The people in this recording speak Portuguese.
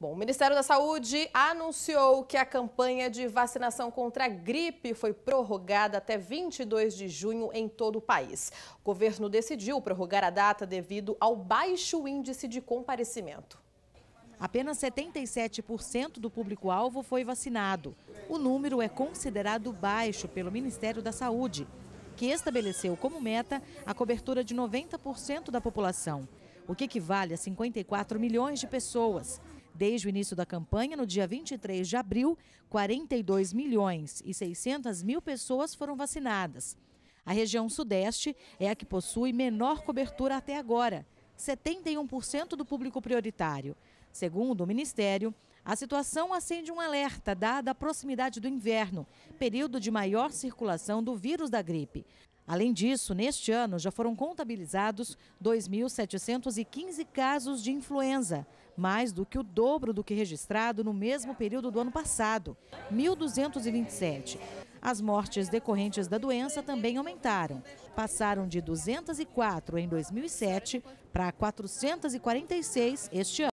Bom, o Ministério da Saúde anunciou que a campanha de vacinação contra a gripe foi prorrogada até 22 de junho em todo o país. O governo decidiu prorrogar a data devido ao baixo índice de comparecimento. Apenas 77% do público-alvo foi vacinado. O número é considerado baixo pelo Ministério da Saúde, que estabeleceu como meta a cobertura de 90% da população, o que equivale a 54 milhões de pessoas. Desde o início da campanha, no dia 23 de abril, 42 milhões e 600 mil pessoas foram vacinadas. A região Sudeste é a que possui menor cobertura até agora, 71% do público prioritário. Segundo o Ministério, a situação acende um alerta, dada a proximidade do inverno, período de maior circulação do vírus da gripe. Além disso, neste ano já foram contabilizados 2.715 casos de influenza, mais do que o dobro do que registrado no mesmo período do ano passado, 1.227. As mortes decorrentes da doença também aumentaram. Passaram de 204 em 2007 para 446 este ano.